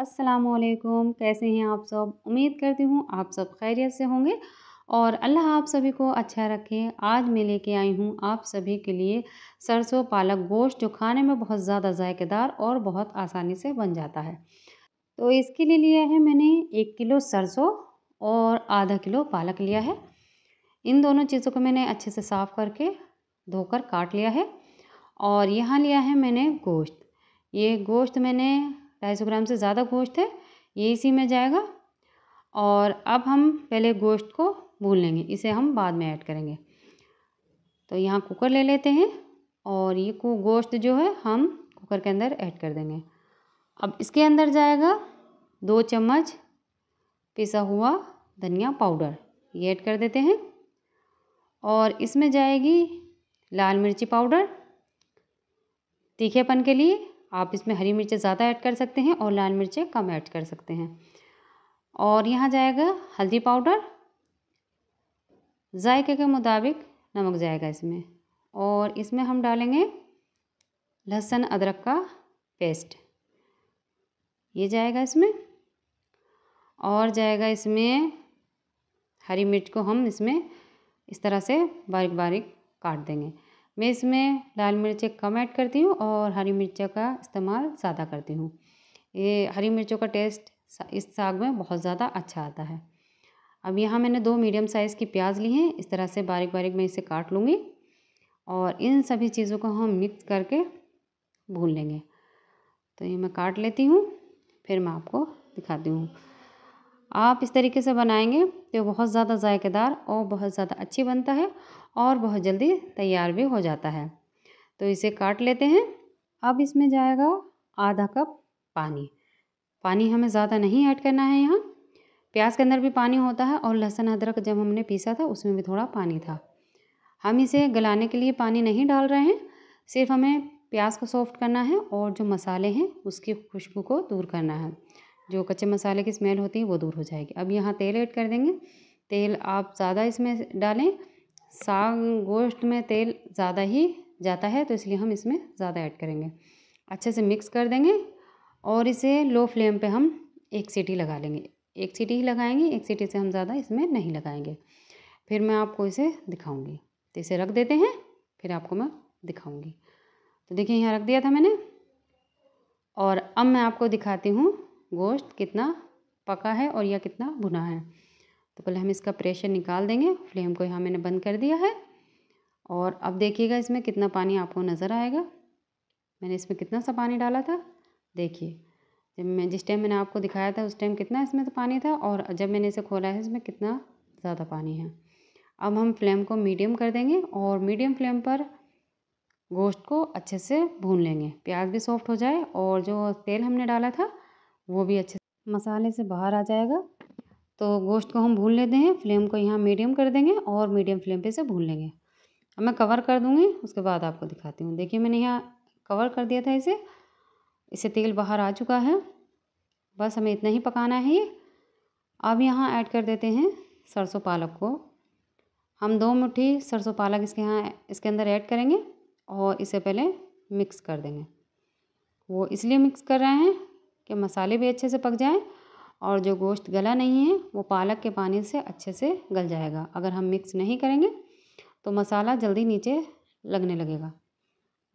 असलकुम कैसे हैं आप सब उम्मीद करती हूँ आप सब खैरियत से होंगे और अल्लाह आप सभी को अच्छा रखे आज मैं लेके आई हूँ आप सभी के लिए सरसों पालक गोश्त जो खाने में बहुत ज़्यादा जायकेदार और बहुत आसानी से बन जाता है तो इसके लिए लिया है मैंने एक किलो सरसों और आधा किलो पालक लिया है इन दोनों चीज़ों को मैंने अच्छे से साफ़ करके धोकर काट लिया है और यहाँ लिया है मैंने गोश्त ये गोश्त मैंने ढाई सौ ग्राम से ज़्यादा गोश्त है ये इसी में जाएगा और अब हम पहले गोश्त को भून लेंगे इसे हम बाद में ऐड करेंगे तो यहाँ कुकर ले लेते हैं और ये को गोश्त जो है हम कुकर के अंदर ऐड कर देंगे अब इसके अंदर जाएगा दो चम्मच पिसा हुआ धनिया पाउडर ये ऐड कर देते हैं और इसमें जाएगी लाल मिर्ची पाउडर तीखेपन के लिए आप इसमें हरी मिर्चें ज़्यादा ऐड कर सकते हैं और लाल मिर्चें कम ऐड कर सकते हैं और यहाँ जाएगा हल्दी पाउडर जायके के मुताबिक नमक जाएगा इसमें और इसमें हम डालेंगे लहसुन अदरक का पेस्ट ये जाएगा इसमें और जाएगा इसमें हरी मिर्च को हम इसमें इस तरह से बारीक बारीक काट देंगे मैं इसमें लाल मिर्चें कम ऐड करती हूँ और हरी मिर्च का इस्तेमाल ज़्यादा करती हूँ ये हरी मिर्चों का टेस्ट इस साग में बहुत ज़्यादा अच्छा आता है अब यहाँ मैंने दो मीडियम साइज़ की प्याज ली हैं इस तरह से बारीक बारीक मैं इसे काट लूँगी और इन सभी चीज़ों को हम मिक्स करके भून लेंगे तो ये मैं काट लेती हूँ फिर मैं आपको दिखाती हूँ आप इस तरीके से बनाएंगे तो बहुत ज़्यादा जायकेदार और बहुत ज़्यादा अच्छी बनता है और बहुत जल्दी तैयार भी हो जाता है तो इसे काट लेते हैं अब इसमें जाएगा आधा कप पानी पानी हमें ज़्यादा नहीं ऐड करना है यहाँ प्याज के अंदर भी पानी होता है और लहसुन अदरक जब हमने पीसा था उसमें भी थोड़ा पानी था हम इसे गलाने के लिए पानी नहीं डाल रहे हैं सिर्फ हमें प्याज को सॉफ्ट करना है और जो मसाले हैं उसकी खुशबू को दूर करना है जो कच्चे मसाले की स्मेल होती है वो दूर हो जाएगी अब यहाँ तेल ऐड कर देंगे तेल आप ज़्यादा इसमें डालें साग गोश्त में तेल ज़्यादा ही जाता है तो इसलिए हम इसमें ज़्यादा ऐड करेंगे अच्छे से मिक्स कर देंगे और इसे लो फ्लेम पे हम एक सीटी लगा लेंगे एक सीटी ही लगाएंगे एक सीटी से हम ज़्यादा इसमें नहीं लगाएंगे फिर मैं आपको इसे दिखाऊंगी तो इसे रख देते हैं फिर आपको मैं दिखाऊंगी तो देखिए यहाँ रख दिया था मैंने और अब मैं आपको दिखाती हूँ गोश्त कितना पका है और यह कितना भुना है तो पहले हम इसका प्रेशर निकाल देंगे फ्लेम को यहाँ मैंने बंद कर दिया है और अब देखिएगा इसमें कितना पानी आपको नज़र आएगा मैंने इसमें कितना सा पानी डाला था देखिए जब मैं जिस टाइम मैंने आपको दिखाया था उस टाइम कितना इसमें तो पानी था और जब मैंने इसे खोला है इसमें कितना ज़्यादा पानी है अब हम फ्लेम को मीडियम कर देंगे और मीडियम फ्लेम पर गोश्त को अच्छे से भून लेंगे प्याज भी सॉफ्ट हो जाए और जो तेल हमने डाला था वो भी अच्छे मसाले से बाहर आ जाएगा तो गोश्त को हम भून लेते हैं फ्लेम को यहाँ मीडियम कर देंगे और मीडियम फ्लेम पे इसे भून लेंगे अब मैं कवर कर दूँगी उसके बाद आपको दिखाती हूँ देखिए मैंने यहाँ कवर कर दिया था इसे इसे तेल बाहर आ चुका है बस हमें इतना ही पकाना है ये अब यहाँ ऐड कर देते हैं सरसों पालक को हम दो मुट्ठी सरसों पालक इसके यहाँ इसके अंदर ऐड करेंगे और इसे पहले मिक्स कर देंगे वो इसलिए मिक्स कर रहे हैं कि मसाले भी अच्छे से पक जाएँ और जो गोश्त गला नहीं है वो पालक के पानी से अच्छे से गल जाएगा अगर हम मिक्स नहीं करेंगे तो मसाला जल्दी नीचे लगने लगेगा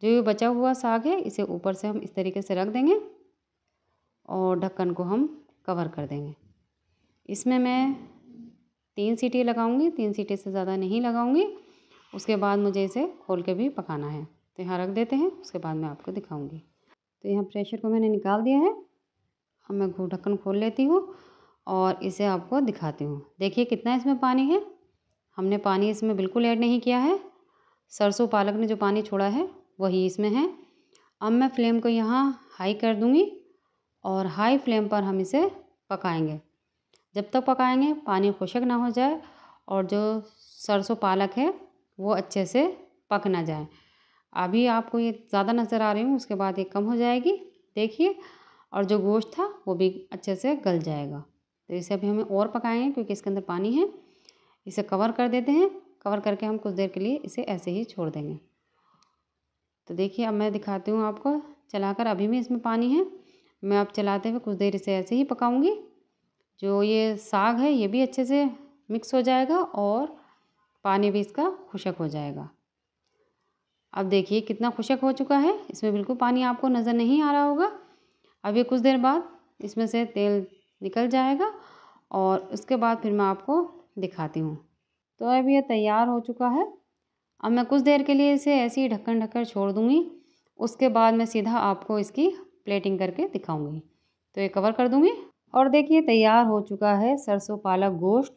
जो ये बचा हुआ साग है इसे ऊपर से हम इस तरीके से रख देंगे और ढक्कन को हम कवर कर देंगे इसमें मैं तीन सीटी लगाऊंगी तीन सीटी से ज़्यादा नहीं लगाऊंगी उसके बाद मुझे इसे खोल के भी पकाना है तो यहाँ रख देते हैं उसके बाद मैं आपको दिखाऊँगी तो यहाँ प्रेशर को मैंने निकाल दिया है अब मैं ढक्कन खोल लेती हूँ और इसे आपको दिखाती हूँ देखिए कितना इसमें पानी है हमने पानी इसमें बिल्कुल ऐड नहीं किया है सरसों पालक ने जो पानी छोड़ा है वही इसमें है अब मैं फ्लेम को यहाँ हाई कर दूँगी और हाई फ्लेम पर हम इसे पकाएंगे जब तक पकाएंगे पानी खुशक ना हो जाए और जो सरसों पालक है वो अच्छे से पक ना जाए अभी आपको ये ज़्यादा नज़र आ रही हूँ उसके बाद ये कम हो जाएगी देखिए और जो गोश्त था वो भी अच्छे से गल जाएगा तो इसे अभी हमें और पकाएंगे क्योंकि इसके अंदर पानी है इसे कवर कर देते हैं कवर करके हम कुछ देर के लिए इसे ऐसे ही छोड़ देंगे तो देखिए अब मैं दिखाती हूँ आपको चलाकर अभी भी इसमें पानी है मैं अब चलाते हुए कुछ देर इसे ऐसे ही पकाऊंगी जो ये साग है ये भी अच्छे से मिक्स हो जाएगा और पानी भी इसका खुशक हो जाएगा अब देखिए कितना खुशक हो चुका है इसमें बिल्कुल पानी आपको नज़र नहीं आ रहा होगा अभी कुछ देर बाद इसमें से तेल निकल जाएगा और उसके बाद फिर मैं आपको दिखाती हूँ तो अब यह तैयार हो चुका है अब मैं कुछ देर के लिए इसे ऐसे ही ढक्कन ढक्कर छोड़ दूँगी उसके बाद मैं सीधा आपको इसकी प्लेटिंग करके दिखाऊँगी तो ये कवर कर दूँगी और देखिए तैयार हो चुका है सरसों पालक गोश्त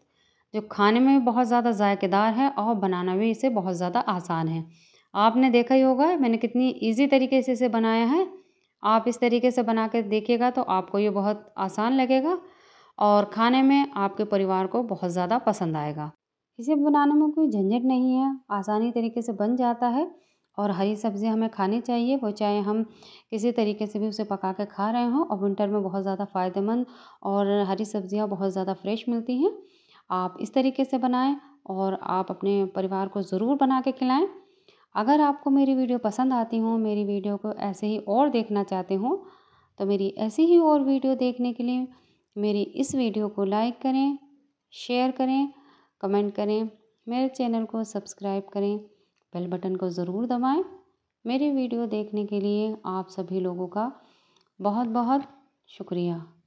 जो खाने में बहुत ज़्यादा जायकेदार है और बनाना भी इसे बहुत ज़्यादा आसान है आपने देखा ही होगा मैंने कितनी इजी तरीके से इसे बनाया है आप इस तरीके से बना के देखिएगा तो आपको ये बहुत आसान लगेगा और खाने में आपके परिवार को बहुत ज़्यादा पसंद आएगा इसे बनाने में कोई झंझट नहीं है आसानी तरीके से बन जाता है और हरी सब्ज़ी हमें खानी चाहिए वो चाहे हम किसी तरीके से भी उसे पका के खा रहे हों और विंटर में बहुत ज़्यादा फ़ायदेमंद और हरी सब्ज़ियाँ बहुत ज़्यादा फ्रेश मिलती हैं आप इस तरीके से बनाएं और आप अपने परिवार को ज़रूर बना के खिलाएं अगर आपको मेरी वीडियो पसंद आती हो मेरी वीडियो को ऐसे ही और देखना चाहते हो तो मेरी ऐसी ही और वीडियो देखने के लिए मेरी इस वीडियो को लाइक करें शेयर करें कमेंट करें मेरे चैनल को सब्सक्राइब करें बेल बटन को ज़रूर दबाएं मेरी वीडियो देखने के लिए आप सभी लोगों का बहुत बहुत शुक्रिया